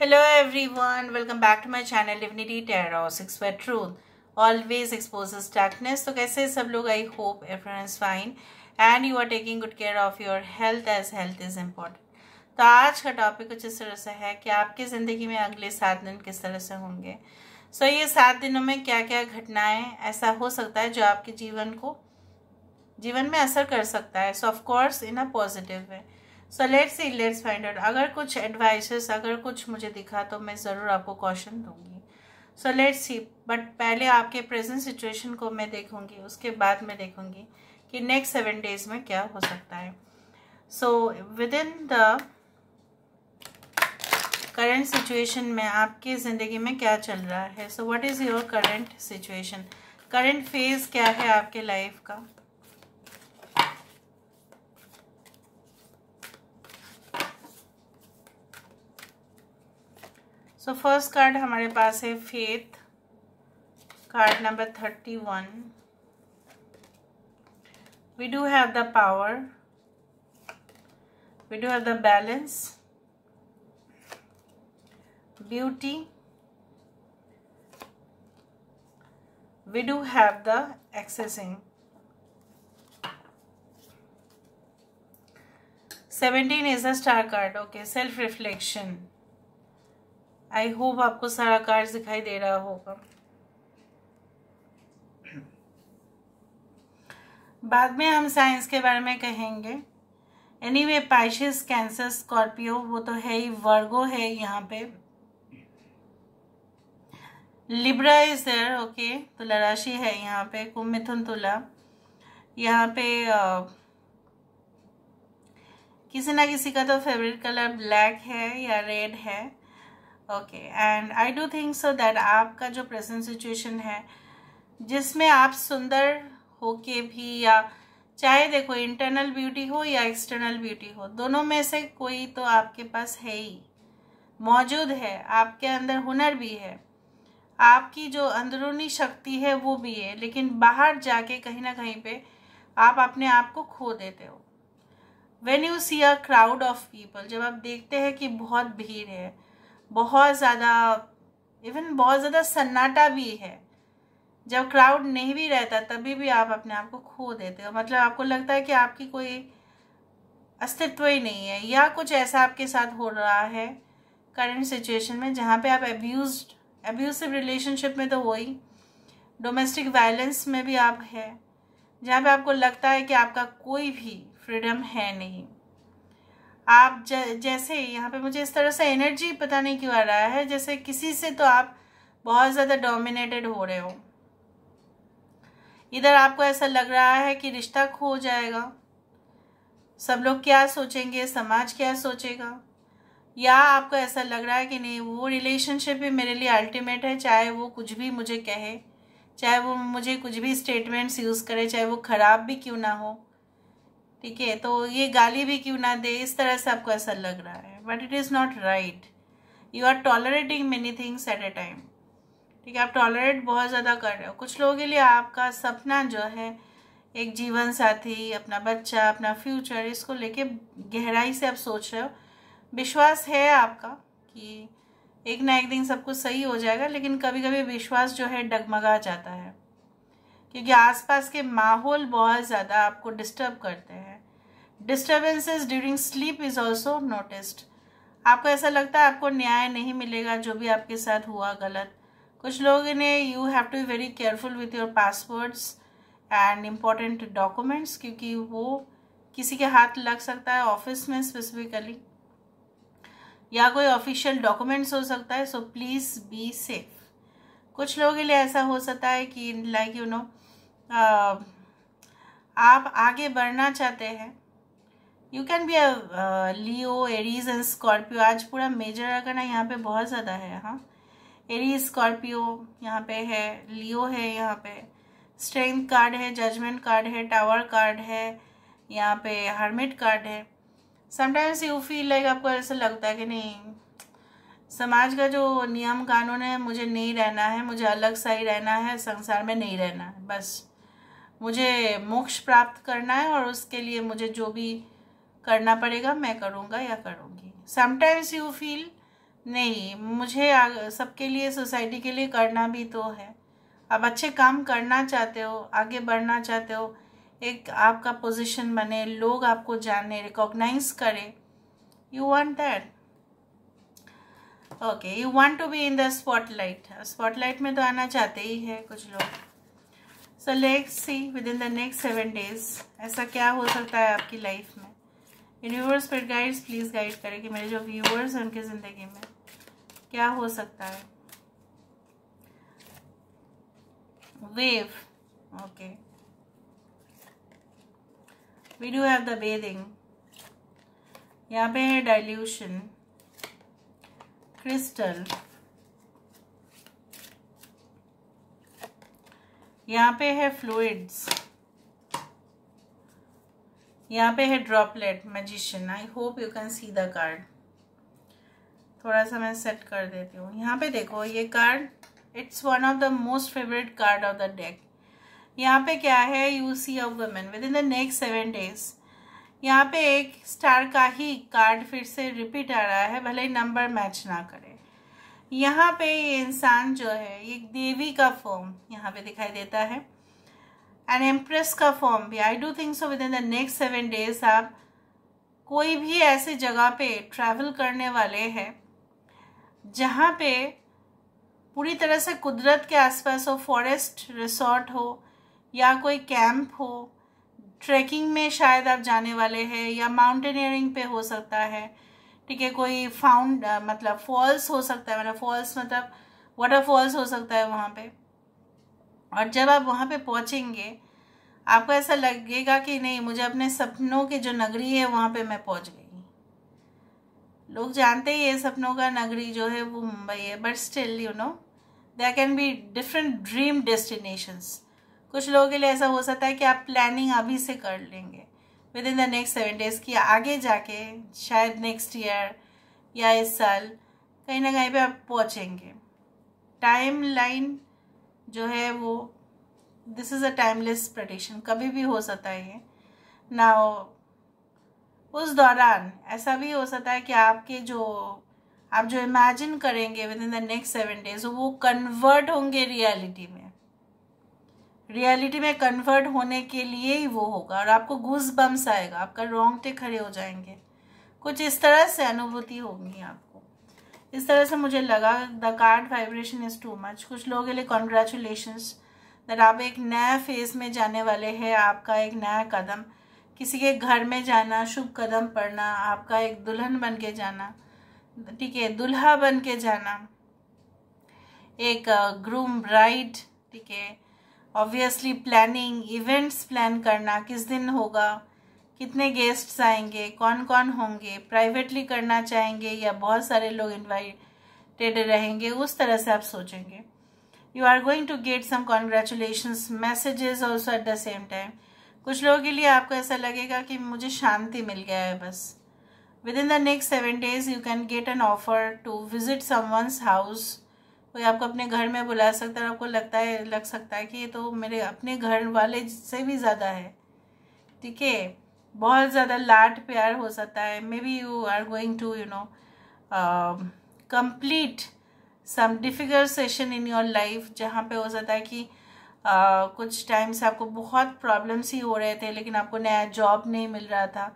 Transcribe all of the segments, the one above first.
Hello everyone welcome back to my channel Divinity Terra six Word Truth. Always exposes तो कैसे सब लोग I hope everyone is fine and you are taking good care of your health as health is important तो आज का topic कुछ इस तरह से है कि आपकी ज़िंदगी में अगले सात दिन किस तरह से होंगे सो so, ये सात दिनों में क्या क्या घटनाएं ऐसा हो सकता है जो आपके जीवन को जीवन में असर कर सकता है so of course in a positive way so let's see let's find out अगर कुछ एडवाइसेस अगर कुछ मुझे दिखा तो मैं ज़रूर आपको क्वेश्चन दूंगी सो लेट्स सी बट पहले आपके प्रेजेंट सिचुएशन को मैं देखूंगी उसके बाद मैं देखूंगी कि नेक्स्ट सेवन डेज में क्या हो सकता है so within the current situation में आपकी ज़िंदगी में क्या चल रहा है so what is your current situation current phase क्या है आपके लाइफ का So first card, हमारे पास है faith card number thirty we do have the power we do have the balance beauty we do have the accessing 17 is a star card okay self reflection I hope आपको सारा card दिखाई दे रहा होगा बाद में हम साइंस के बारे में कहेंगे anyway Pisces Cancer Scorpio वो तो है ही वर्गो है यहाँ पे लिब्रा इज देयर ओके तुला राशि है यहाँ पे कुंभ मिथुन तुला यहाँ पे uh, किसी ना किसी का तो फेवरेट कलर ब्लैक है या रेड है okay and I do think so that आपका जो प्रेजेंट सिचुएशन है जिसमें आप सुंदर हो के भी या चाहे देखो इंटरनल ब्यूटी हो या एक्सटर्नल ब्यूटी हो दोनों में से कोई तो आपके पास है ही मौजूद है आपके अंदर हुनर भी है आपकी जो अंदरूनी शक्ति है वो भी है लेकिन बाहर जाके कहीं ना कहीं पे आप अपने आप को खो देते हो when you see a crowd of people जब आप देखते हैं कि बहुत भीड़ है बहुत ज़्यादा इवन बहुत ज़्यादा सन्नाटा भी है जब क्राउड नहीं भी रहता तभी भी आप अपने आप को खो देते हो मतलब आपको लगता है कि आपकी कोई अस्तित्व ही नहीं है या कुछ ऐसा आपके साथ हो रहा है करंट सिचुएशन में जहाँ पे आप एब्यूज एब्यूसिव रिलेशनशिप में तो वही ही डोमेस्टिक वायलेंस में भी आप है जहाँ पे आपको लगता है कि आपका कोई भी फ्रीडम है नहीं आप ज, जैसे यहाँ पे मुझे इस तरह से एनर्जी पता नहीं क्यों आ रहा है जैसे किसी से तो आप बहुत ज़्यादा डोमिनेटेड हो रहे हो इधर आपको ऐसा लग रहा है कि रिश्ता खो जाएगा सब लोग क्या सोचेंगे समाज क्या सोचेगा या आपको ऐसा लग रहा है कि नहीं वो रिलेशनशिप ही मेरे लिए अल्टीमेट है चाहे वो कुछ भी मुझे कहे चाहे वो मुझे कुछ भी स्टेटमेंट्स यूज़ करे चाहे वो ख़राब भी क्यों ना हो ठीक है तो ये गाली भी क्यों ना दे इस तरह से आपको ऐसा लग रहा है but it is not right you are tolerating many things at a time ठीक है आप टॉलरेट बहुत ज़्यादा कर रहे हो कुछ लोगों के लिए आपका सपना जो है एक जीवन साथी अपना बच्चा अपना फ्यूचर इसको लेके गहराई से आप सोच रहे हो विश्वास है आपका कि एक ना एक दिन सब कुछ सही हो जाएगा लेकिन कभी कभी विश्वास जो है डगमगा जाता है क्योंकि आसपास के माहौल बहुत ज़्यादा आपको डिस्टर्ब करते हैं disturbances during sleep is also noticed आपको ऐसा लगता है आपको न्याय नहीं मिलेगा जो भी आपके साथ हुआ गलत कुछ लोग इन्हें you have to be very careful with your passwords and important documents क्योंकि वो किसी के हाथ लग सकता है ऑफिस में स्पेसिफिकली या कोई ऑफिशियल डॉक्यूमेंट्स हो सकता है सो प्लीज़ बी सेफ कुछ लोगों के लिए ऐसा हो सकता है कि लाइक यू नो आप आगे बढ़ना चाहते हैं you can be a Leo Aries and Scorpio आज पूरा मेजर अगर ना यहाँ पे बहुत ज़्यादा है हाँ एरीज स्कॉर्पियो यहाँ पे है लियो है यहाँ पे स्ट्रेंथ कार्ड है जजमेंट कार्ड है टावर कार्ड है यहाँ पे हर्मिट कार्ड है समटाइम्स यू फील लाइक आपको ऐसा लगता है कि नहीं समाज का जो नियम कानून है मुझे नहीं रहना है मुझे अलग सा ही रहना है संसार में नहीं रहना है बस मुझे मोक्ष प्राप्त करना है और उसके लिए मुझे जो भी करना पड़ेगा मैं करूँगा या करूँगी समटाइम्स यू फील नहीं मुझे सबके लिए सोसाइटी के लिए करना भी तो है आप अच्छे काम करना चाहते हो आगे बढ़ना चाहते हो एक आपका पोजीशन बने लोग आपको जाने रिकॉग्नाइज करें you want that okay you want to be in the spotlight spotlight में तो आना चाहते ही है कुछ लोग so let's see within the next seven days ऐसा क्या हो सकता है आपकी लाइफ में यूनिवर्स पर गाइड्स प्लीज़ गाइड करें कि मेरे जो व्यूअर्स हैं उनकी ज़िंदगी में क्या हो सकता है wave okay we do have the bathing यहाँ पे है डाइल्यूशन क्रिस्टल यहाँ पे है फ्लूड्स यहाँ पे है droplet magician I hope you can see the card थोड़ा सा मैं सेट कर देती हूँ यहाँ पे देखो ये card it's one of the most favourite card of the deck यहाँ पे क्या है you see a women within the next seven days यहाँ पे एक स्टार का ही कार्ड फिर से रिपीट आ रहा है भले ही नंबर मैच ना करे यहाँ पे ये इंसान जो है ये देवी का फॉर्म यहाँ पे दिखाई देता है एंड एम्प्रेस का फॉर्म भी I do think so within the next seven days आप कोई भी ऐसे जगह पे ट्रैवल करने वाले हैं जहाँ पे पूरी तरह से कुदरत के आसपास हो फॉरेस्ट रिसोर्ट हो या कोई कैंप हो ट्रैकिंग में शायद आप जाने वाले हैं या माउंटेनियरिंग पे हो सकता है ठीक है कोई फाउंड मतलब फॉल्स हो सकता है मतलब फॉल्स मतलब वाटर फॉल्स हो सकता है वहाँ पे और जब आप वहाँ पे पहुँचेंगे आपको ऐसा लगेगा कि नहीं मुझे अपने सपनों की जो नगरी है वहाँ पे मैं पहुँच गई लोग जानते ही है सपनों का नगरी जो है वो मुंबई है but still you know there can be different dream destinations कुछ लोगों के लिए ऐसा हो सकता है कि आप प्लानिंग अभी से कर लेंगे within the next seven days कि आगे जाके शायद नेक्स्ट ईयर या इस साल कहीं ना कहीं पे आप पहुँचेंगे टाइम लाइन जो है वो this is a timeless prediction कभी भी हो सकता है ये ना उस दौरान ऐसा भी हो सकता है कि आपके जो आप जो इमेजिन करेंगे within the next seven days वो कन्वर्ट होंगे रियलिटी में रियलिटी में कन्वर्ट होने के लिए ही वो होगा और आपको घुस बम्स आएगा आपका रोंगटे खड़े हो जाएंगे कुछ इस तरह से अनुभूति होगी आपको इस तरह से मुझे लगा the card vibration is too much कुछ लोगों के लिए कॉन्ग्रेचुलेशन दैट आप एक नया फेज में जाने वाले हैं आपका एक नया कदम किसी के घर में जाना शुभ कदम पड़ना आपका एक दुल्हन बन के जाना ठीक है दुल्हा बन के जाना एक ग्रूम uh, ब्राइड ठीक है ऑब्वियसली प्लानिंग इवेंट्स प्लान करना किस दिन होगा कितने गेस्ट्स आएंगे कौन कौन होंगे प्राइवेटली करना चाहेंगे या बहुत सारे लोग इन्वाइटेड रहेंगे उस तरह से आप सोचेंगे you are going to get some congratulation messages also at the same time कुछ लोगों के लिए आपको ऐसा लगेगा कि मुझे शांति मिल गया है बस within the next seven days you can get an offer to visit someone's house कोई आपको अपने घर में बुला सकता है आपको लगता है लग सकता है कि ये तो मेरे अपने घर वाले से भी ज़्यादा है ठीक है बहुत ज़्यादा लाड प्यार हो सकता है maybe you are going to you know complete some difficult session in your life जहाँ पे हो सकता है कि uh, कुछ टाइम से आपको बहुत प्रॉब्लम्स ही हो रहे थे लेकिन आपको नया जॉब नहीं मिल रहा था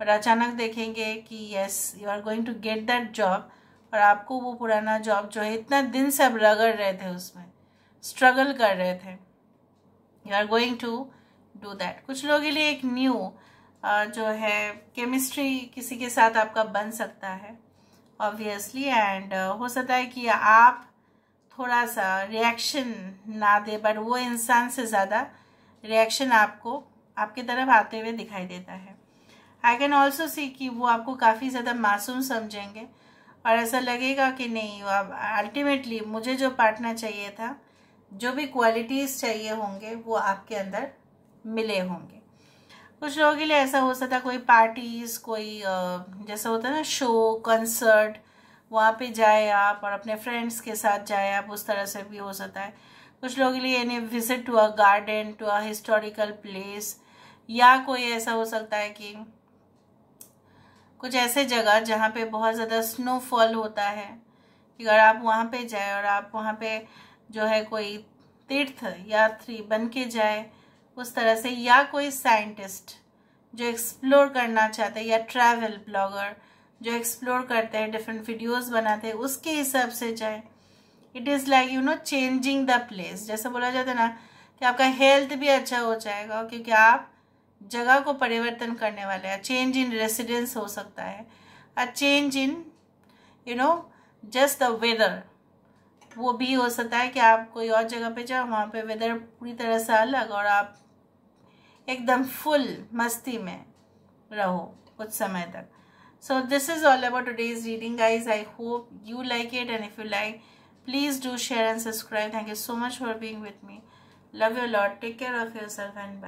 पर अचानक देखेंगे कि yes you are going to get that job और आपको वो पुराना जॉब जो है इतना दिन से आप रगड़ रहे थे उसमें स्ट्रगल कर रहे थे you are going to do that कुछ लोगों के लिए एक न्यू जो है केमिस्ट्री किसी के साथ आपका बन सकता है ऑब्वियसली एंड हो सकता है कि आप थोड़ा सा रिएक्शन ना दे बट वो इंसान से ज़्यादा रिएक्शन आपको आपके तरफ आते हुए दिखाई देता है आई कैन ऑल्सो सी कि वो आपको काफ़ी ज़्यादा मासूम समझेंगे और ऐसा लगेगा कि नहीं अब अल्टीमेटली मुझे जो पार्टनर चाहिए था जो भी क्वालिटीज़ चाहिए होंगे वो आपके अंदर मिले होंगे कुछ लोगों के लिए ऐसा हो सकता कोई पार्टीज़ कोई जैसा होता है ना शो कंसर्ट वहाँ पे जाए आप और अपने फ्रेंड्स के साथ जाए आप उस तरह से भी हो सकता है कुछ लोगों के लिए यानी visit to a garden to a historical place या कोई ऐसा हो सकता है कि कुछ ऐसे जगह जहाँ पे बहुत ज़्यादा स्नोफॉल होता है कि अगर आप वहाँ पे जाए और आप वहाँ पे जो है कोई तीर्थ यात्री बन के जाए उस तरह से या कोई साइंटिस्ट जो एक्सप्लोर करना चाहते हैं या ट्रैवल ब्लॉगर जो एक्सप्लोर करते हैं डिफरेंट वीडियोस बनाते हैं उसके हिसाब से जाए it is like you know changing the place जैसे बोला जाता है ना कि आपका हेल्थ भी अच्छा हो जाएगा क्योंकि आप जगह को परिवर्तन करने वाले अ चेंज इन रेसिडेंस हो सकता है a change in you know just the weather वो भी हो सकता है कि आप कोई और जगह पे जाओ वहाँ पे वेदर पूरी तरह से अलग और आप एकदम फुल मस्ती में रहो कुछ समय तक so this is all about two days reading guys I hope you like it and if you like please do share and subscribe thank you so much for being with me love you lot take care of yourself and bye